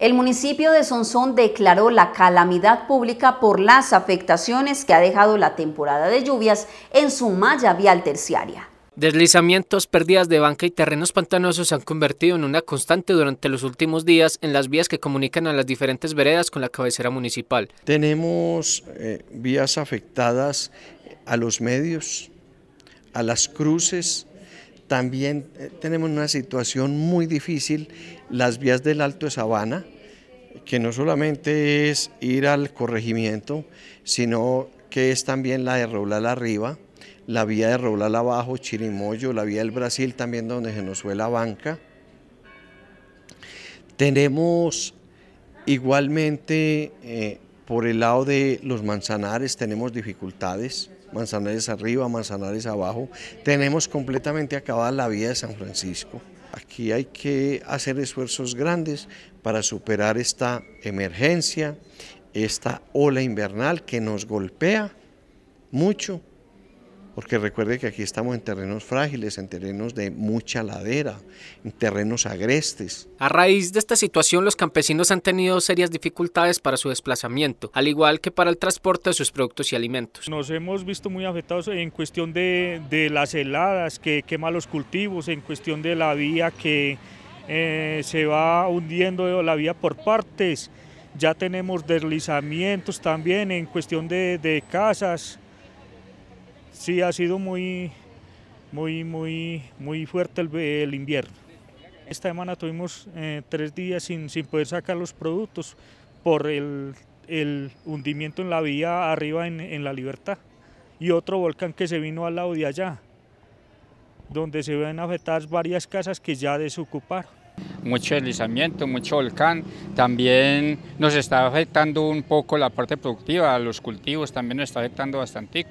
El municipio de Sonsón declaró la calamidad pública por las afectaciones que ha dejado la temporada de lluvias en su malla vial terciaria. Deslizamientos, pérdidas de banca y terrenos pantanosos se han convertido en una constante durante los últimos días en las vías que comunican a las diferentes veredas con la cabecera municipal. Tenemos eh, vías afectadas a los medios, a las cruces, también eh, tenemos una situación muy difícil, las vías del Alto de Sabana, que no solamente es ir al corregimiento, sino que es también la de Roblal arriba, la vía de Roblal abajo, Chirimoyo, la vía del Brasil también donde se nos la banca. Tenemos igualmente eh, por el lado de los manzanares tenemos dificultades Manzanares arriba, Manzanares abajo. Tenemos completamente acabada la vía de San Francisco. Aquí hay que hacer esfuerzos grandes para superar esta emergencia, esta ola invernal que nos golpea mucho porque recuerde que aquí estamos en terrenos frágiles, en terrenos de mucha ladera, en terrenos agrestes. A raíz de esta situación, los campesinos han tenido serias dificultades para su desplazamiento, al igual que para el transporte de sus productos y alimentos. Nos hemos visto muy afectados en cuestión de, las heladas, que queman los cultivos, en cuestión de la vía que eh, se va hundiendo la vía por partes, ya tenemos deslizamientos también en cuestión de casas, sí ha sido muy, muy, muy, muy fuerte el, invierno. Esta semana tuvimos eh, tres días sin, poder sacar los productos por el, hundimiento en la vía arriba en, en, La Libertad y otro volcán que se vino al lado de allá, donde se ven afectadas varias casas que ya desocuparon. Mucho deslizamiento, mucho volcán, también nos está afectando un poco la parte productiva, los cultivos también nos está afectando bastante.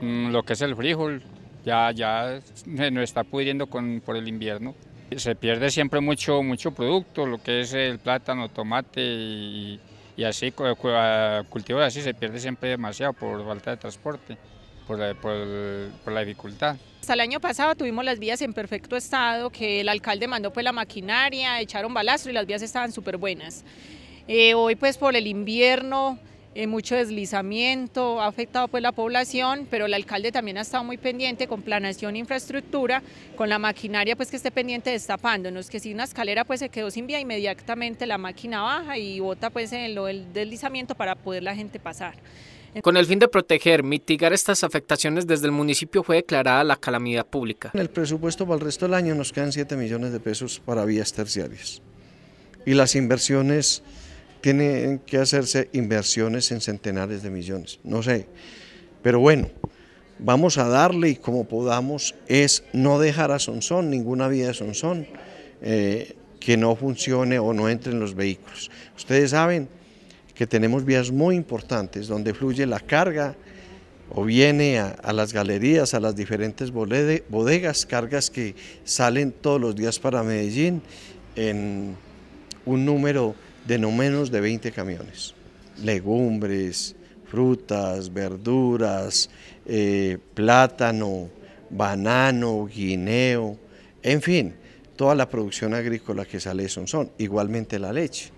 Mm, lo que es el frijol ya, ya se nos está pudriendo con, por el invierno. Se pierde siempre mucho, mucho producto, lo que es el plátano, tomate y, así, cultivo así, se pierde siempre demasiado por falta de transporte, por, la dificultad. Hasta el año pasado tuvimos las vías en perfecto estado, que el alcalde mandó pues la maquinaria, echaron balastro y las vías estaban súper buenas. Eh, hoy pues por el invierno eh, mucho deslizamiento, ha afectado pues la población, pero el alcalde también ha estado muy pendiente con planación e infraestructura, con la maquinaria pues que esté pendiente destapándonos, que si una escalera pues se quedó sin vía, inmediatamente la máquina baja y bota pues en lo del deslizamiento para poder la gente pasar. Con el fin de proteger, mitigar estas afectaciones, desde el municipio fue declarada la calamidad pública. En el presupuesto para el resto del año nos quedan 7 millones de pesos para vías terciarias. Y las inversiones tienen que hacerse inversiones en centenares de millones, no sé. Pero bueno, vamos a darle y como podamos es no dejar a Sonson, ninguna vía de Sonson, eh, que no funcione o no entre en los vehículos. Ustedes saben que tenemos vías muy importantes donde fluye la carga o viene a, las galerías, a las diferentes bodegas, cargas que salen todos los días para Medellín en un número de no menos de 20 camiones. Legumbres, frutas, verduras, eh, plátano, banano, guineo, en fin, toda la producción agrícola que sale de Sonsón, igualmente la leche.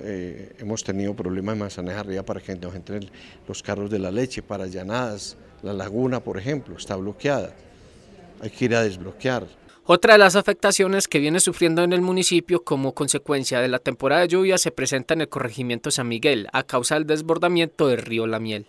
Eh, hemos tenido problemas en Manzanares arriba para que nos entren los carros de la leche, para Llanadas, la laguna, por ejemplo, está bloqueada. Hay que ir a desbloquear. Otra de las afectaciones que viene sufriendo en el municipio como consecuencia de la temporada de lluvia se presenta en el corregimiento San Miguel a causa del desbordamiento del río La Miel.